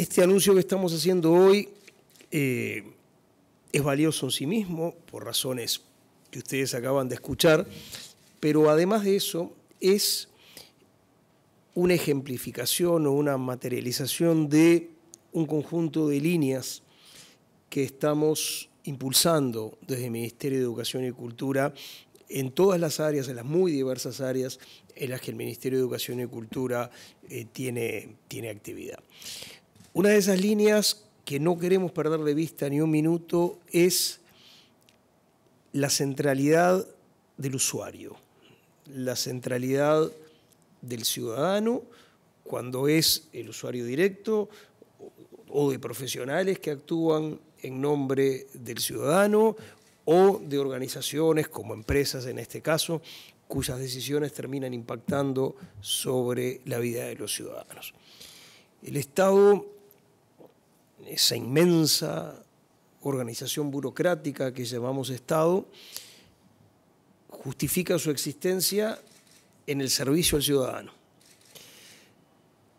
este anuncio que estamos haciendo hoy eh, es valioso en sí mismo, por razones que ustedes acaban de escuchar, pero además de eso es una ejemplificación o una materialización de un conjunto de líneas que estamos impulsando desde el Ministerio de Educación y Cultura en todas las áreas, en las muy diversas áreas en las que el Ministerio de Educación y Cultura eh, tiene, tiene actividad. Una de esas líneas que no queremos perder de vista ni un minuto es la centralidad del usuario, la centralidad del ciudadano cuando es el usuario directo o de profesionales que actúan en nombre del ciudadano o de organizaciones como empresas en este caso, cuyas decisiones terminan impactando sobre la vida de los ciudadanos. El Estado esa inmensa organización burocrática que llamamos Estado, justifica su existencia en el servicio al ciudadano.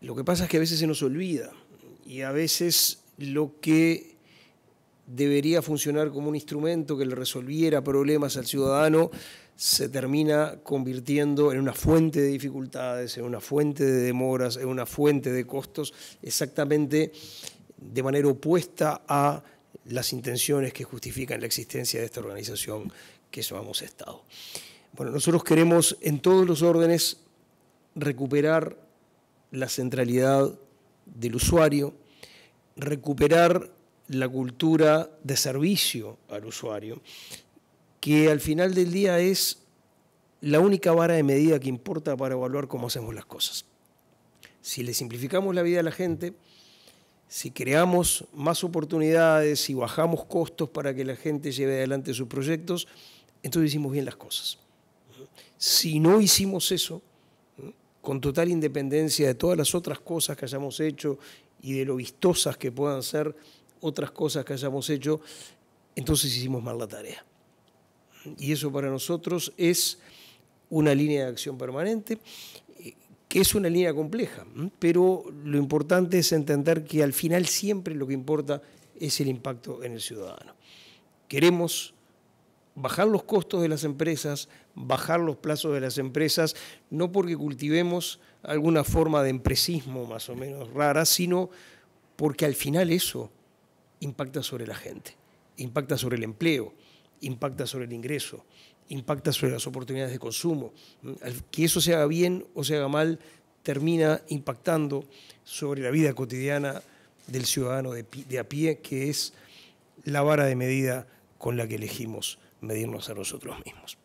Lo que pasa es que a veces se nos olvida y a veces lo que debería funcionar como un instrumento que le resolviera problemas al ciudadano se termina convirtiendo en una fuente de dificultades, en una fuente de demoras, en una fuente de costos, exactamente de manera opuesta a las intenciones que justifican la existencia de esta organización que llamamos Estado. Bueno, nosotros queremos en todos los órdenes recuperar la centralidad del usuario, recuperar la cultura de servicio al usuario, que al final del día es la única vara de medida que importa para evaluar cómo hacemos las cosas. Si le simplificamos la vida a la gente, si creamos más oportunidades, y bajamos costos para que la gente lleve adelante sus proyectos, entonces hicimos bien las cosas. Si no hicimos eso, con total independencia de todas las otras cosas que hayamos hecho y de lo vistosas que puedan ser otras cosas que hayamos hecho, entonces hicimos mal la tarea. Y eso para nosotros es una línea de acción permanente que es una línea compleja, pero lo importante es entender que al final siempre lo que importa es el impacto en el ciudadano. Queremos bajar los costos de las empresas, bajar los plazos de las empresas, no porque cultivemos alguna forma de empresismo más o menos rara, sino porque al final eso impacta sobre la gente, impacta sobre el empleo, impacta sobre el ingreso, impacta sobre las oportunidades de consumo. Mm, que eso se haga bien o se haga mal termina impactando sobre la vida cotidiana del ciudadano de, a pie, que es la vara de medida con la que elegimos medirnos a nosotros mismos.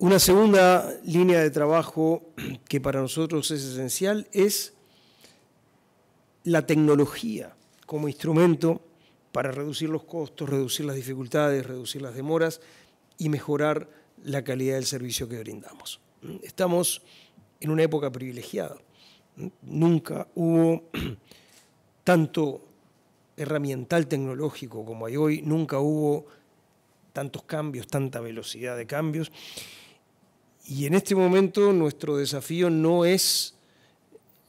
Una segunda línea de trabajo que para nosotros es esencial es la tecnología como instrumento para reducir los costos, reducir las dificultades, reducir las demoras y mejorar la calidad del servicio que brindamos. Estamos en una época privilegiada. Nunca hubo tanto herramiental tecnológico como hay hoy, nunca hubo tantos cambios, tanta velocidad de cambios. Y en este momento nuestro desafío no es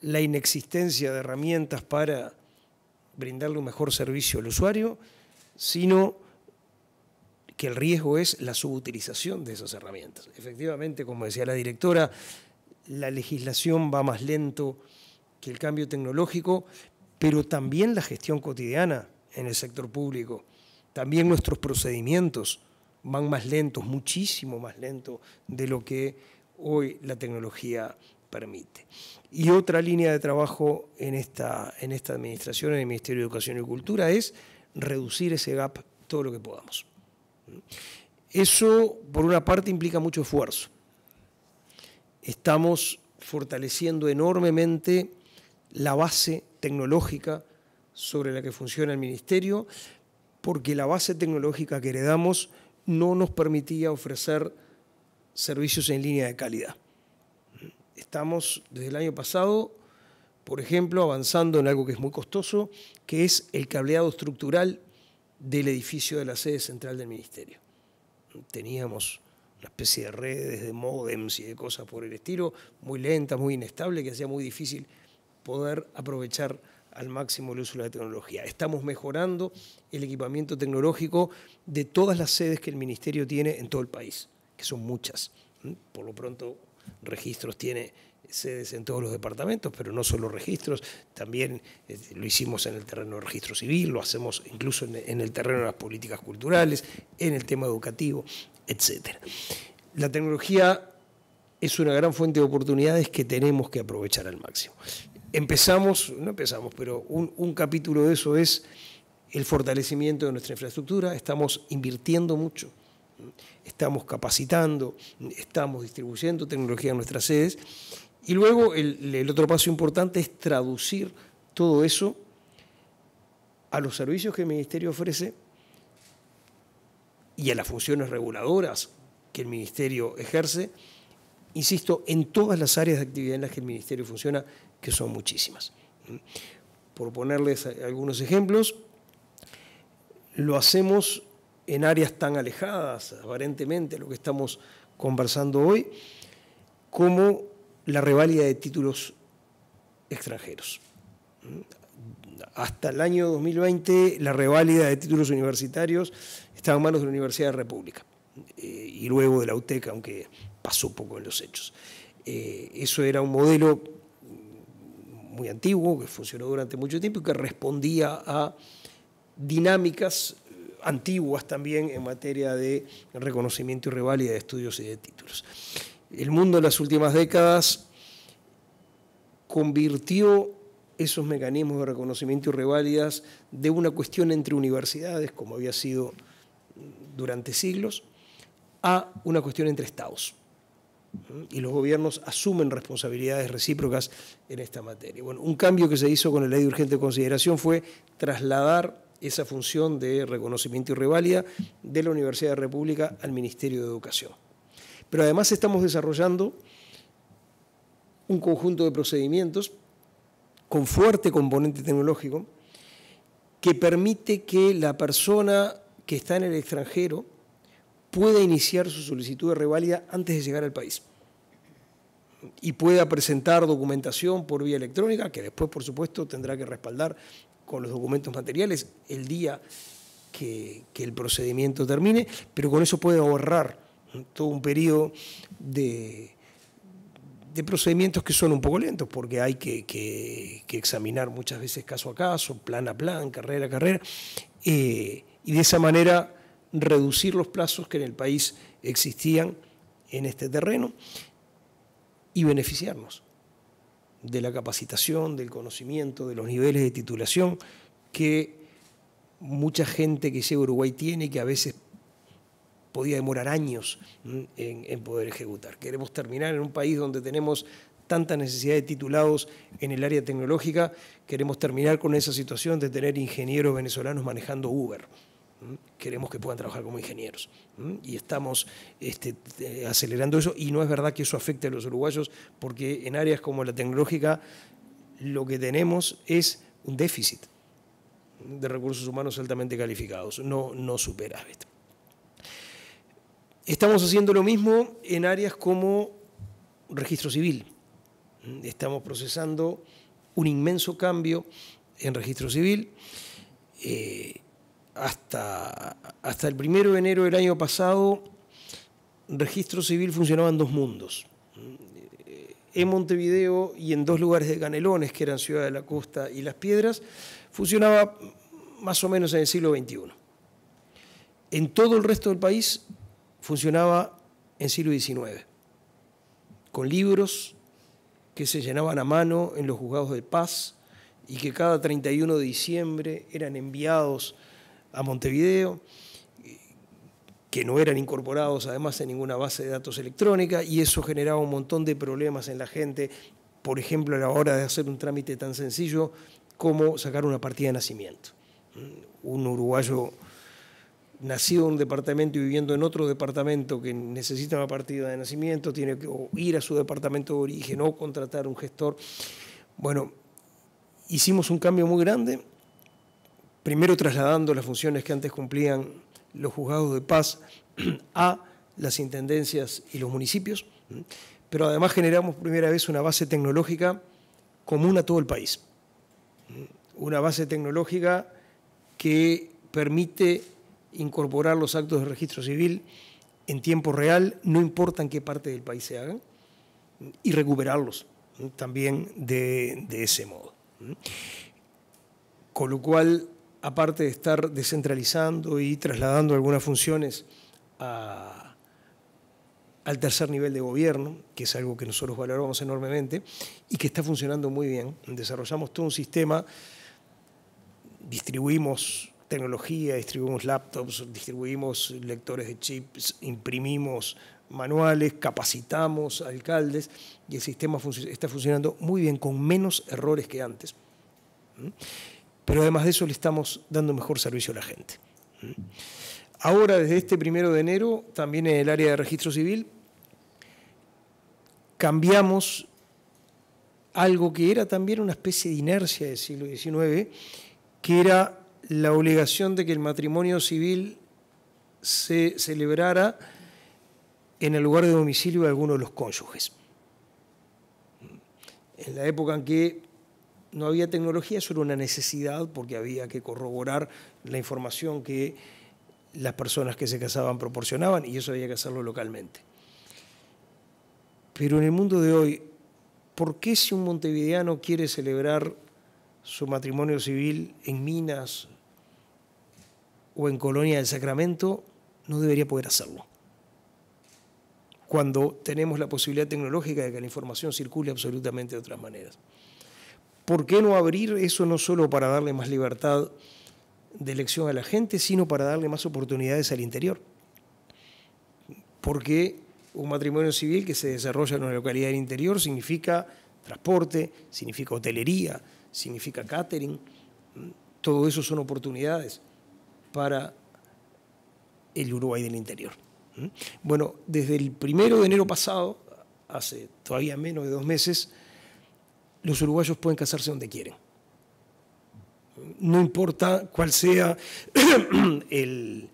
la inexistencia de herramientas para brindarle un mejor servicio al usuario, sino que el riesgo es la subutilización de esas herramientas. Efectivamente, como decía la directora, la legislación va más lento que el cambio tecnológico, pero también la gestión cotidiana en el sector público, también nuestros procedimientos van más lentos, muchísimo más lento de lo que hoy la tecnología permite. Y otra línea de trabajo en esta, en esta administración, en el Ministerio de Educación y Cultura, es reducir ese gap todo lo que podamos. Eso, por una parte, implica mucho esfuerzo. Estamos fortaleciendo enormemente la base tecnológica sobre la que funciona el Ministerio, porque la base tecnológica que heredamos no nos permitía ofrecer servicios en línea de calidad estamos desde el año pasado, por ejemplo, avanzando en algo que es muy costoso, que es el cableado estructural del edificio de la sede central del Ministerio. Teníamos una especie de redes, de modems y de cosas por el estilo, muy lentas, muy inestables, que hacía muy difícil poder aprovechar al máximo el uso de la tecnología. Estamos mejorando el equipamiento tecnológico de todas las sedes que el Ministerio tiene en todo el país, que son muchas. ¿Mm? Por lo pronto, registros tiene sedes en todos los departamentos, pero no solo registros, también eh, lo hicimos en el terreno de registro civil, lo hacemos incluso en, el terreno de las políticas culturales, en el tema educativo, etc. La tecnología es una gran fuente de oportunidades que tenemos que aprovechar al máximo. Empezamos, no empezamos, pero un capítulo de eso es el fortalecimiento de nuestra infraestructura, estamos invirtiendo mucho estamos capacitando, estamos distribuyendo tecnología en nuestras sedes. Y luego el, otro paso importante es traducir todo eso a los servicios que el Ministerio ofrece y a las funciones reguladoras que el Ministerio ejerce, insisto, en todas las áreas de actividad en las que el Ministerio funciona, que son muchísimas. Por ponerles algunos ejemplos, lo hacemos en áreas tan alejadas, aparentemente, lo que estamos conversando hoy, como la reválida de títulos extranjeros. Hasta el año 2020, la reválida de títulos universitarios estaba en manos de la Universidad de la República eh, y luego de la UTEC, aunque pasó poco en los hechos. Eh, eso era un modelo muy antiguo, que funcionó durante mucho tiempo y que respondía a dinámicas antiguas también en materia de reconocimiento y reválida de estudios y de títulos. El mundo en las últimas décadas convirtió esos mecanismos de reconocimiento y reválidas de una cuestión entre universidades, como había sido durante siglos, a una cuestión entre estados. Y los gobiernos asumen responsabilidades recíprocas en esta materia. Bueno, un cambio que se hizo con la ley de urgente consideración fue trasladar esa función de reconocimiento y revalida de la Universidad de la República al Ministerio de Educación. Pero además estamos desarrollando un conjunto de procedimientos con fuerte componente tecnológico que permite que la persona que está en el extranjero pueda iniciar su solicitud de revalida antes de llegar al país y pueda presentar documentación por vía electrónica, que después, por supuesto, tendrá que respaldar con los documentos materiales el día que, el procedimiento termine, pero con eso puede ahorrar todo un periodo de, procedimientos que son un poco lentos, porque hay que, examinar muchas veces caso a caso, plan a plan, carrera a carrera, eh, y de esa manera reducir los plazos que en el país existían en este terreno y beneficiarnos de la capacitación, del conocimiento, de los niveles de titulación que mucha gente que llega a Uruguay tiene y que a veces podía demorar años en, poder ejecutar. Queremos terminar en un país donde tenemos tanta necesidad de titulados en el área tecnológica, queremos terminar con esa situación de tener ingenieros venezolanos manejando Uber. ¿Mm? queremos que puedan trabajar como ingenieros. ¿Mm? Y estamos este, eh, acelerando eso y no es verdad que eso afecte a los uruguayos porque en áreas como la tecnológica lo que tenemos es un déficit de recursos humanos altamente calificados, no, no supera Estamos haciendo lo mismo en áreas como registro civil. ¿Mm? Estamos procesando un inmenso cambio en registro civil. Eh, hasta, hasta el primero de enero del año pasado, registro civil funcionaba en dos mundos. Eh, en Montevideo y en dos lugares de Canelones, que eran Ciudad de la Costa y Las Piedras, funcionaba más o menos en el siglo XXI. En todo el resto del país funcionaba en siglo XIX, con libros que se llenaban a mano en los juzgados de paz y que cada 31 de diciembre eran enviados a Montevideo, que no eran incorporados además en ninguna base de datos electrónica y eso generaba un montón de problemas en la gente, por ejemplo, a la hora de hacer un trámite tan sencillo como sacar una partida de nacimiento. Un uruguayo nacido en un departamento y viviendo en otro departamento que necesita una partida de nacimiento, tiene que ir a su departamento de origen o contratar un gestor. Bueno, hicimos un cambio muy grande primero trasladando las funciones que antes cumplían los juzgados de paz a las intendencias y los municipios, pero además generamos primera vez una base tecnológica común a todo el país, una base tecnológica que permite incorporar los actos de registro civil en tiempo real, no importa en qué parte del país se hagan, y recuperarlos también de, de ese modo. Con lo cual, aparte de estar descentralizando y trasladando algunas funciones al tercer nivel de gobierno, que es algo que nosotros valoramos enormemente y que está funcionando muy bien. Desarrollamos todo un sistema, distribuimos tecnología, distribuimos laptops, distribuimos lectores de chips, imprimimos manuales, capacitamos alcaldes y el sistema está funcionando muy bien con menos errores que antes. ¿Mm? pero además de eso le estamos dando mejor servicio a la gente. Ahora, desde este primero de enero, también en el área de registro civil, cambiamos algo que era también una especie de inercia del siglo XIX, que era la obligación de que el matrimonio civil se celebrara en el lugar de domicilio de alguno de los cónyuges. En la época en que no había tecnología, eso era una necesidad porque había que corroborar la información que las personas que se casaban proporcionaban y eso había que hacerlo localmente. Pero en el mundo de hoy, ¿por qué si un montevideano quiere celebrar su matrimonio civil en Minas o en Colonia del Sacramento, no debería poder hacerlo? Cuando tenemos la posibilidad tecnológica de que la información circule absolutamente de otras maneras. ¿Por qué no abrir eso no solo para darle más libertad de elección a la gente, sino para darle más oportunidades al interior? Porque un matrimonio civil que se desarrolla en una localidad del interior significa transporte, significa hotelería, significa catering. Todo eso son oportunidades para el Uruguay del interior. ¿Mm? Bueno, desde el primero de enero pasado, hace todavía menos de dos meses, los uruguayos pueden casarse donde quieren. No importa cuál sea el,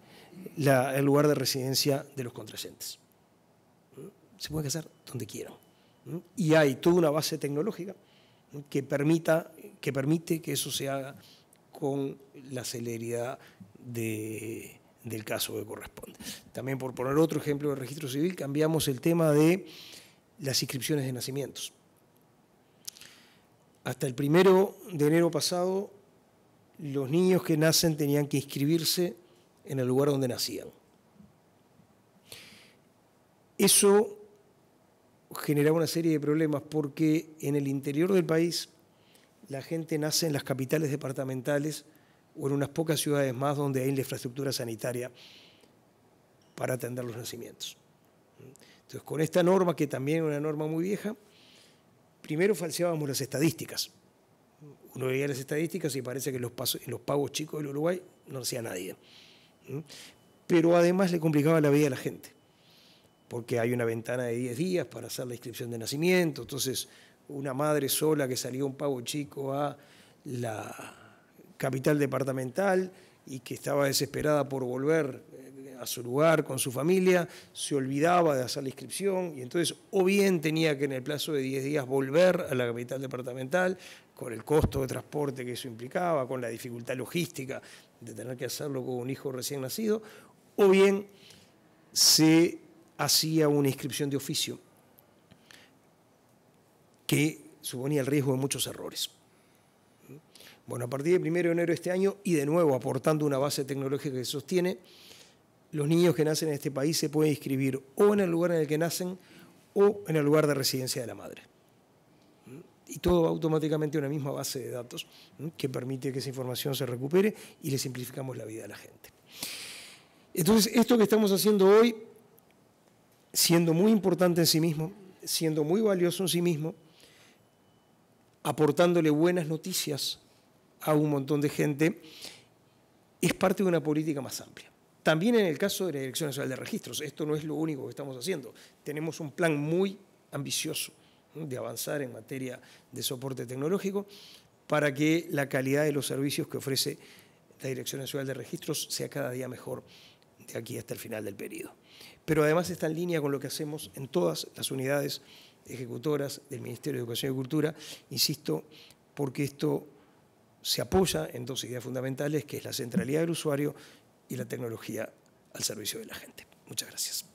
lugar de residencia de los contrayentes. ¿Mm? Se puede casar donde quieran. ¿Mm? Y hay toda una base tecnológica que, permita, que permite que eso se haga con la celeridad del caso que corresponde. También por poner otro ejemplo del registro civil, cambiamos el tema de las inscripciones de nacimientos. Hasta el primero de enero pasado, los niños que nacen tenían que inscribirse en el lugar donde nacían. Eso generaba una serie de problemas porque en el interior del país la gente nace en las capitales departamentales o en unas pocas ciudades más donde hay la infraestructura sanitaria para atender los nacimientos. Entonces, con esta norma, que también es una norma muy vieja, primero falseábamos las estadísticas. Uno veía las estadísticas y parece que los, pagos chicos del Uruguay no hacía nadie. Pero además le complicaba la vida a la gente, porque hay una ventana de 10 días para hacer la inscripción de nacimiento, entonces una madre sola que salió un pago chico a la capital departamental y que estaba desesperada por volver eh, a su lugar con su familia, se olvidaba de hacer la inscripción y entonces o bien tenía que en el plazo de 10 días volver a la capital departamental con el costo de transporte que eso implicaba, con la dificultad logística de tener que hacerlo con un hijo recién nacido, o bien se hacía una inscripción de oficio que suponía el riesgo de muchos errores. Bueno, a partir del 1 de enero de este año y de nuevo aportando una base tecnológica que sostiene, los niños que nacen en este país se pueden inscribir o en el lugar en el que nacen o en el lugar de residencia de la madre. ¿Mm? Y todo va automáticamente a una misma base de datos ¿Mm? que permite que esa información se recupere y le simplificamos la vida a la gente. Entonces, esto que estamos haciendo hoy, siendo muy importante en sí mismo, siendo muy valioso en sí mismo, aportándole buenas noticias a un montón de gente, es parte de una política más amplia. También en el caso de la Dirección Nacional de Registros, esto no es lo único que estamos haciendo. Tenemos un plan muy ambicioso de avanzar en materia de soporte tecnológico para que la calidad de los servicios que ofrece la Dirección Nacional de Registros sea cada día mejor de aquí hasta el final del periodo. Pero además está en línea con lo que hacemos en todas las unidades ejecutoras del Ministerio de Educación y Cultura, insisto, porque esto se apoya en dos ideas fundamentales, que es la centralidad del usuario y la tecnología al servicio de la gente. Muchas gracias.